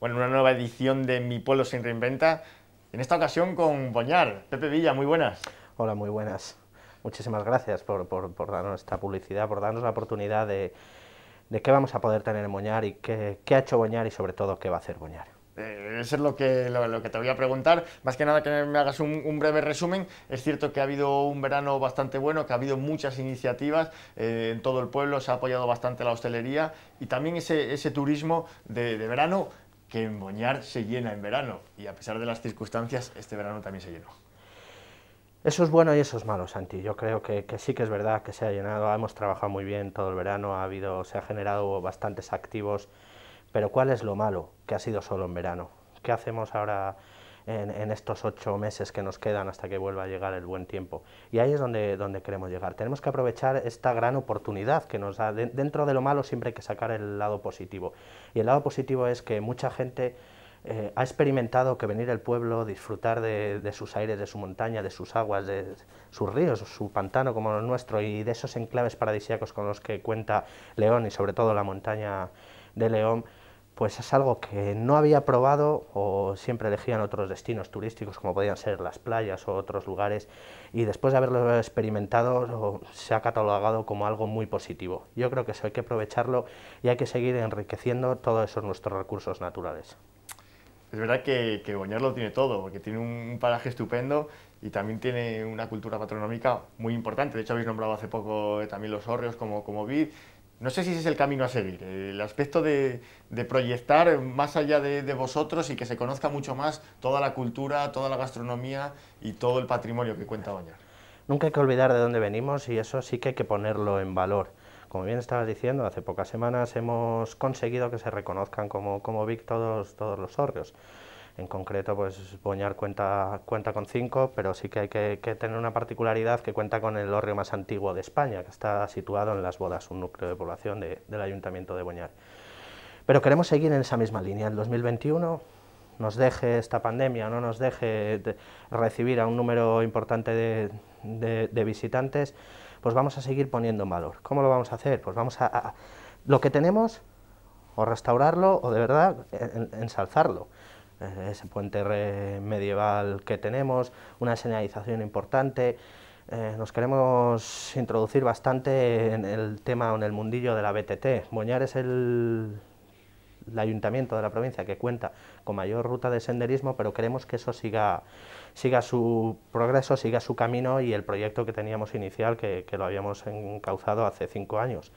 bueno, una nueva edición de Mi Pueblo se reinventa, en esta ocasión con Boñar. Pepe Villa, muy buenas. Hola, muy buenas. Muchísimas gracias por, darnos esta publicidad, por darnos la oportunidad de, qué vamos a poder tener en Boñar y qué, ha hecho Boñar y sobre todo qué va a hacer Boñar. Eh, eso es lo que, lo, que te voy a preguntar. Más que nada que me hagas un, breve resumen. Es cierto que ha habido un verano bastante bueno, que ha habido muchas iniciativas eh, en todo el pueblo, se ha apoyado bastante la hostelería y también ese, turismo de, de verano que en Boñar se llena en verano y a pesar de las circunstancias, este verano también se llenó. Eso es bueno y eso es malo, Santi. Yo creo que, que, sí que es verdad que se ha llenado. Hemos trabajado muy bien todo el verano, ha habido, se ha generado bastantes activos. Pero ¿cuál es lo malo? Que ha sido solo en verano. ¿Qué hacemos ahora en, estos ocho meses que nos quedan hasta que vuelva a llegar el buen tiempo. Y ahí es donde, donde queremos llegar. Tenemos que aprovechar esta gran oportunidad que nos da. dentro de lo malo siempre hay que sacar el lado positivo. Y el lado positivo es que mucha gente... Eh, ha experimentado que venir al pueblo, disfrutar de, de, sus aires, de su montaña, de sus aguas, de sus ríos, su pantano como el nuestro y de esos enclaves paradisíacos con los que cuenta León y sobre todo la montaña de León, pues es algo que no había probado o siempre elegían otros destinos turísticos como podían ser las playas o otros lugares y después de haberlo experimentado se ha catalogado como algo muy positivo. Yo creo que eso hay que aprovecharlo y hay que seguir enriqueciendo todos esos nuestros recursos naturales. Es verdad que, que Boñar lo tiene todo, porque tiene un paraje estupendo y también tiene una cultura patronómica muy importante. De hecho, habéis nombrado hace poco eh, también los hórreos como, como vid no sé si ese es el camino a seguir, el aspecto de, proyectar más allá de, vosotros y que se conozca mucho más toda la cultura, toda la gastronomía y todo el patrimonio que cuenta Bañar. Nunca hay que olvidar de dónde venimos y eso sí que hay que ponerlo en valor. Como bien estabas diciendo, hace pocas semanas hemos conseguido que se reconozcan como, como Vic todos, todos los horrios. En concreto, pues Boñar cuenta, cuenta con cinco, pero sí que hay que, tener una particularidad que cuenta con el orrio más antiguo de España, que está situado en Las Bodas, un núcleo de población del Ayuntamiento de Boñar. Pero queremos seguir en esa misma línea. En 2021 nos deje esta pandemia, no nos deje recibir a un número importante de, visitantes, pues vamos a seguir poniendo valor. ¿Cómo lo vamos a hacer? Pues vamos a, lo que tenemos, o restaurarlo, o de verdad ensalzarlo. Eh, ese puente medieval que tenemos, una señalización importante. Eh, nos queremos introducir bastante en el tema, o en el mundillo de la BTT. Boñar es el, ayuntamiento de la provincia que cuenta con mayor ruta de senderismo, pero queremos que eso siga, siga su progreso, siga su camino y el proyecto que teníamos inicial, que, que lo habíamos encauzado hace cinco años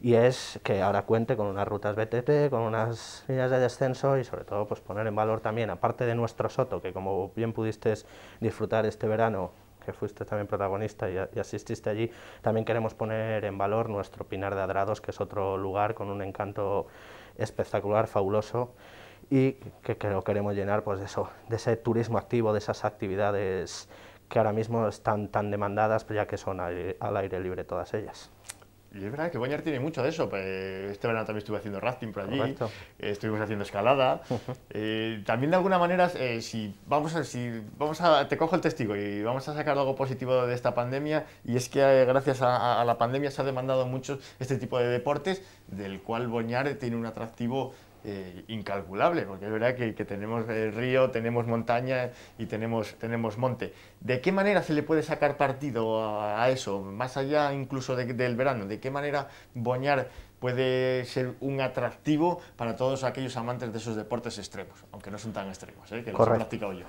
y es que ahora cuente con unas rutas BTT, con unas líneas de descenso y sobre todo pues poner en valor también, aparte de nuestro Soto, que como bien pudiste disfrutar este verano, que fuiste también protagonista y, asististe allí, también queremos poner en valor nuestro Pinar de Adrados, que es otro lugar con un encanto espectacular, fabuloso y que, lo queremos llenar pues de eso, de ese turismo activo, de esas actividades que ahora mismo están tan demandadas, pues, ya que son al aire libre todas ellas. Y es verdad que Boñar tiene mucho de eso. Pues, este verano también estuve haciendo rafting por allí, eh, estuvimos haciendo escalada. Eh, también de alguna manera, eh, si vamos a, si vamos a, te cojo el testigo y vamos a sacar algo positivo de esta pandemia, y es que gracias a, a, la pandemia se ha demandado mucho este tipo de deportes, del cual Boñar tiene un atractivo eh, incalculable, porque es verdad que, tenemos el eh, río, tenemos montaña y tenemos, tenemos monte. ¿De qué manera se le puede sacar partido a, eso, más allá incluso del verano? ¿De qué manera Boñar puede ser un atractivo para todos aquellos amantes de esos deportes extremos, aunque no son tan extremos, ¿eh? que los he practicado yo?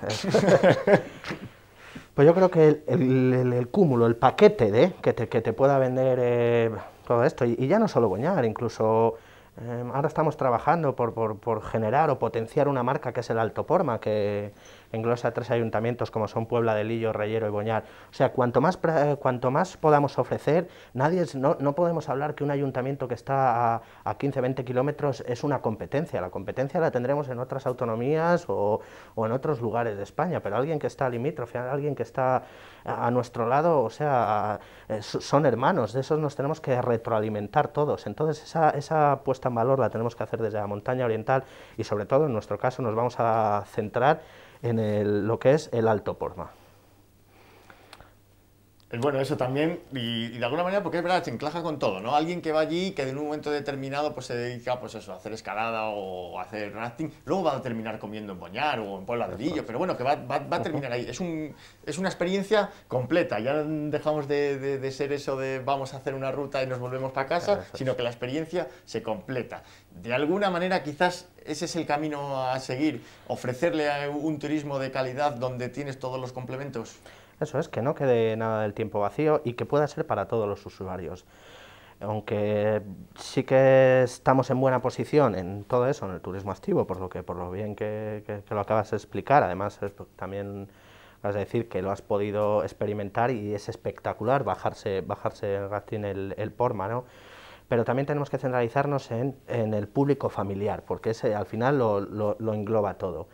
pues yo creo que el, cúmulo, el paquete de que te, que te pueda vender todo esto, y, y, ya no solo Boñar, incluso Em, ahora estamos trabajando por, por, por, generar o potenciar una marca que es el Alto que englosa tres ayuntamientos como son Puebla de Lillo, Reyero y Boñar. O sea, cuanto más, eh, cuanto más podamos ofrecer, nadie no, podemos hablar que un ayuntamiento que está a, 15, 20 kilómetros es una competencia. La competencia la tendremos en otras autonomías o, o en otros lugares de España, pero alguien que está limítrofe, alguien que está a, nuestro lado, o sea, eh, son hermanos, de esos nos tenemos que retroalimentar todos. Entonces, esa, esa puesta valor la tenemos que hacer desde la montaña oriental y sobre todo en nuestro caso nos vamos a centrar en lo que es el Alto Porma. Eh, bueno, eso también, y, de alguna manera, porque es verdad, se enclaja con todo, ¿no? Alguien que va allí y que en un momento determinado pues se dedica, pues a hacer escalada o hacer rafting, luego va a terminar comiendo en Boñar o en Puebla de pero bueno, que va, a terminar ahí. Es, es una experiencia completa, ya dejamos de, de, ser eso de vamos a hacer una ruta y nos volvemos para casa, sino que la experiencia se completa. De alguna manera, quizás ese es el camino a seguir, ofrecerle un turismo de calidad donde tienes todos los complementos. Eso es, que no quede nada del tiempo vacío y que pueda ser para todos los usuarios. Aunque sí que estamos en buena posición en todo eso, en el turismo activo, por lo que por lo bien que, lo acabas de explicar, además también vas a decir que lo has podido experimentar y es espectacular bajarse, bajarse el gatín el, porma, pero también tenemos que centralizarnos en, el público familiar, porque ese, al final lo engloba todo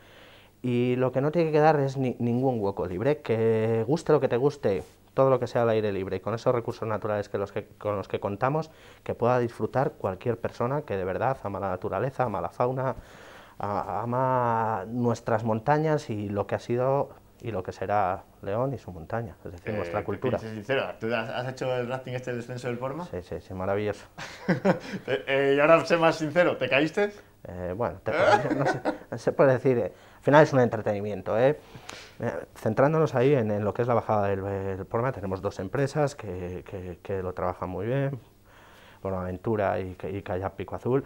y lo que no tiene que quedar es ningún hueco libre, que guste lo que te guste, todo lo que sea al aire libre y con esos recursos naturales que los que, con los que contamos, que pueda disfrutar cualquier persona que de verdad ama la naturaleza, ama la fauna, ama nuestras montañas y lo que ha sido y lo que será León y su montaña, es decir, eh, nuestra cultura. sincero, ¿tú has, hecho el rafting este descenso del Forma? Sí, sí, sí, maravilloso. Eh, eh, y ahora sé más sincero, ¿te caíste? bueno, no sé, se puede decir final es un entretenimiento. ¿eh? eh centrándonos ahí en, lo que es la bajada del, del programa, tenemos dos empresas que, lo trabajan muy bien, Bonaventura y, y Calla Pico Azul,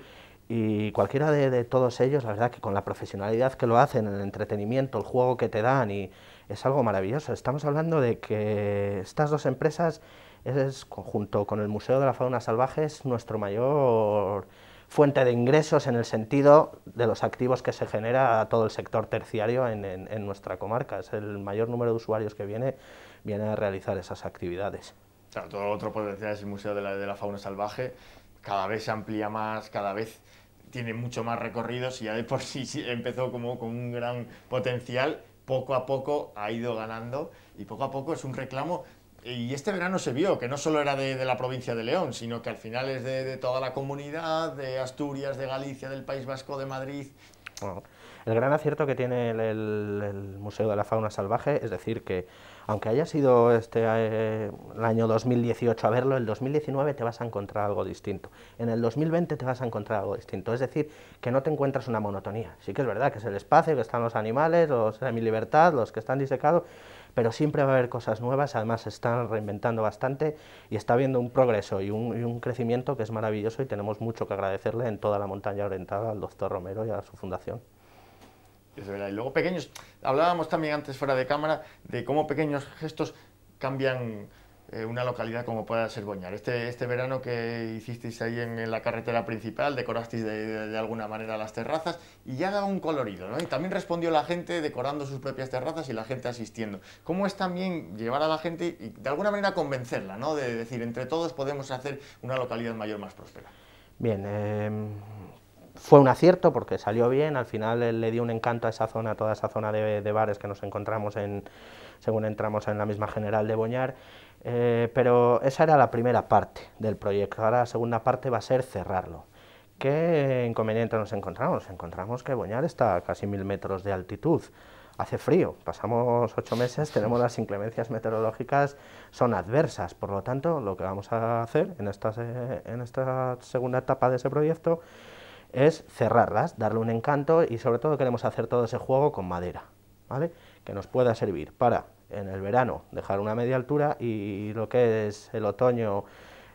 y cualquiera de, todos ellos, la verdad que con la profesionalidad que lo hacen, el entretenimiento, el juego que te dan, y es algo maravilloso. Estamos hablando de que estas dos empresas, es, junto con el Museo de la Fauna Salvaje, es nuestro mayor fuente de ingresos en el sentido de los activos que se genera a todo el sector terciario en, nuestra comarca. Es el mayor número de usuarios que viene, viene a realizar esas actividades. todo otro potencial es el Museo de la, de la Fauna Salvaje, cada vez se amplía más, cada vez tiene mucho más recorridos y ya de por sí, sí empezó como con un gran potencial, poco a poco ha ido ganando y poco a poco es un reclamo y este verano se vio que no solo era de, la provincia de León, sino que al final es de, toda la comunidad, de Asturias, de Galicia, del País Vasco, de Madrid. el gran acierto que tiene el, Museo de la Fauna Salvaje es decir que, aunque haya sido este, eh, el año 2018 a verlo, el 2019 te vas a encontrar algo distinto, en el 2020 te vas a encontrar algo distinto, es decir, que no te encuentras una monotonía. Sí que es verdad que es el espacio, que están los animales, los mi libertad, los que están disecados, pero siempre va a haber cosas nuevas, además se están reinventando bastante y está habiendo un progreso y un, crecimiento que es maravilloso y tenemos mucho que agradecerle en toda la montaña orientada al doctor Romero y a su fundación. Y luego pequeños, hablábamos también antes fuera de cámara de cómo pequeños gestos cambian eh, una localidad como pueda ser Boñar. Este, este verano que hicisteis ahí en, la carretera principal, decorasteis de, alguna manera las terrazas y ya da un colorido, ¿no? Y también respondió la gente decorando sus propias terrazas y la gente asistiendo. ¿Cómo es también llevar a la gente y de alguna manera convencerla, ¿no? De decir, entre todos podemos hacer una localidad mayor más próspera. Bien, em, fue un acierto porque salió bien, al final eh, le dio un encanto a esa zona, a toda esa zona de, de bares que nos encontramos en, según entramos en la misma general de Boñar eh, pero esa era la primera parte del proyecto. Ahora la segunda parte va a ser cerrarlo. ¿Qué inconveniente nos encontramos? encontramos que Boñar está a casi mil metros de altitud. Hace frío, pasamos ocho meses, tenemos las inclemencias meteorológicas, son adversas. Por lo tanto, lo que vamos a hacer en esta, eh, en esta segunda etapa de ese proyecto es cerrarlas, darle un encanto y sobre todo queremos hacer todo ese juego con madera, ¿vale? Que nos pueda servir para en el verano, dejar una media altura y lo que es el otoño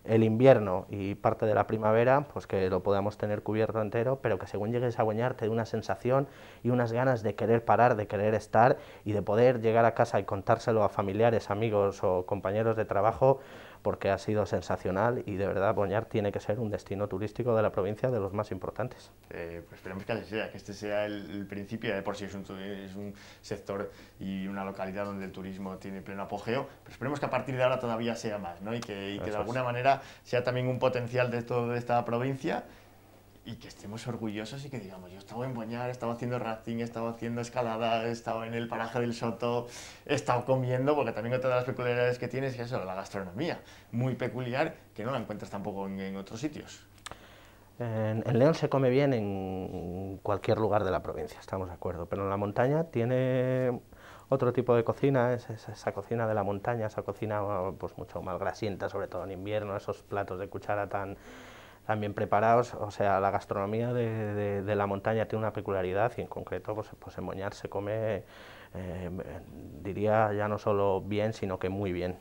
el invierno y parte de la primavera, pues que lo podamos tener cubierto entero, pero que según llegues a Boñar te dé una sensación y unas ganas de querer parar, de querer estar y de poder llegar a casa y contárselo a familiares, amigos o compañeros de trabajo, porque ha sido sensacional y de verdad Boñar tiene que ser un destino turístico de la provincia de los más importantes. Eh, pues esperemos que así sea, que este sea el, principio, de por si es un, es un, sector y una localidad donde el turismo tiene pleno apogeo, pero esperemos que a partir de ahora todavía sea más, ¿no? y que de alguna manera sea también un potencial de, toda esta provincia y que estemos orgullosos y que digamos, yo estaba en Boñar, estaba haciendo rafting, estaba haciendo escalada, he estado en el paraje del Soto, he estado comiendo, porque también otra de las peculiaridades que tienes es eso, la gastronomía, muy peculiar, que no la encuentras tampoco en, otros sitios. En, en, León se come bien en cualquier lugar de la provincia, estamos de acuerdo, pero en la montaña tiene otro tipo de cocina, es esa cocina de la montaña, esa cocina pues mucho más grasienta, sobre todo en invierno, esos platos de cuchara tan bien preparados, o sea, la gastronomía de, la montaña tiene una peculiaridad y en concreto, pues, pues en Moñar se come, eh, diría ya no solo bien, sino que muy bien.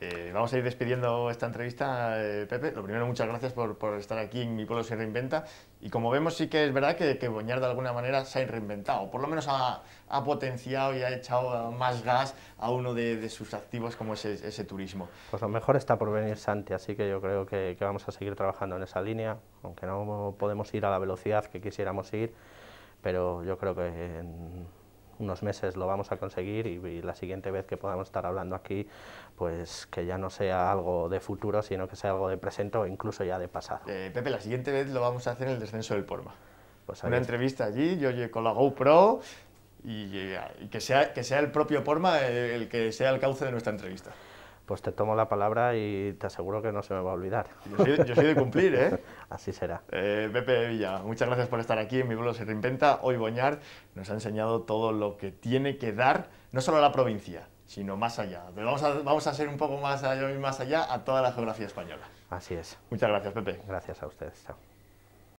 Eh, vamos a ir despidiendo esta entrevista, eh, Pepe. Lo primero, muchas gracias por, estar aquí en Mi Pueblo se reinventa. Y como vemos, sí que es verdad que, Boñar de alguna manera se ha reinventado, por lo menos ha, potenciado y ha echado más gas a uno de, sus activos como es ese, turismo. Pues lo mejor está por venir, Santi, así que yo creo que, vamos a seguir trabajando en esa línea, aunque no podemos ir a la velocidad que quisiéramos ir, pero yo creo que unos meses lo vamos a conseguir y, la siguiente vez que podamos estar hablando aquí, pues que ya no sea algo de futuro, sino que sea algo de presente o incluso ya de pasado. Eh, Pepe, la siguiente vez lo vamos a hacer en el descenso del Porma. Pues Una entrevista allí, yo con la GoPro y, y, que, sea, que sea el propio Porma el que sea el cauce de nuestra entrevista pues te tomo la palabra y te aseguro que no se me va a olvidar. Yo soy, de cumplir, ¿eh? Así será. Eh, Pepe Villa, muchas gracias por estar aquí en Mi Pueblo se reinventa. Hoy Boñar nos ha enseñado todo lo que tiene que dar, no solo a la provincia, sino más allá. vamos a, vamos a ser un poco más allá más allá a toda la geografía española. Así es. Muchas gracias, Pepe. Gracias a ustedes. Chao.